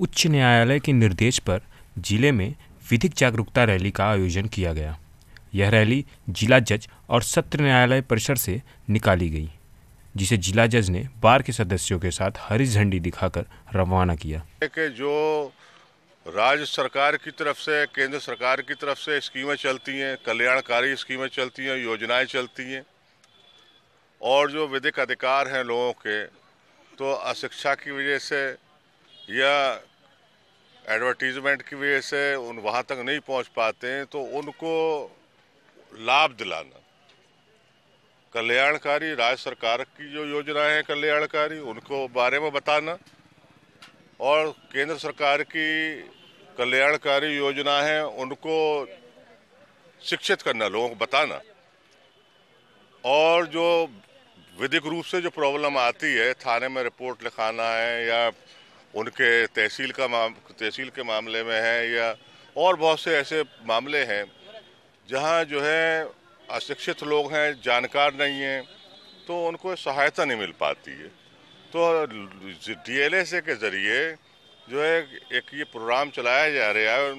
उच्च न्यायालय के निर्देश पर जिले में विधिक जागरूकता रैली का आयोजन किया गया यह रैली जिला जज और सत्र न्यायालय परिसर से निकाली गई जिसे जिला जज ने बार के सदस्यों के साथ हरी झंडी दिखाकर रवाना किया के जो राज्य सरकार की तरफ से केंद्र सरकार की तरफ से स्कीमें चलती हैं कल्याणकारी स्कीमें चलती हैं योजनाएं चलती हैं और जो विधिक अधिकार हैं लोगों के तो अशिक्षा की वजह से या एडवर्टीजमेंट की वजह से उन वहाँ तक नहीं पहुँच पाते हैं तो उनको लाभ दिलाना कल्याणकारी राज्य सरकार की जो योजनाएं हैं कल्याणकारी उनको बारे में बताना और केंद्र सरकार की कल्याणकारी योजना है उनको शिक्षित करना लोगों को बताना और जो विधिक रूप से जो प्रॉब्लम आती है थाने में रिपोर्ट लिखाना है या उनके तहसील का माम तहसील के मामले में है या और बहुत से ऐसे मामले हैं जहां जो है अशिक्षित लोग हैं जानकार नहीं हैं तो उनको सहायता नहीं मिल पाती है तो डी एल के ज़रिए जो है एक ये प्रोग्राम चलाया जा रहा है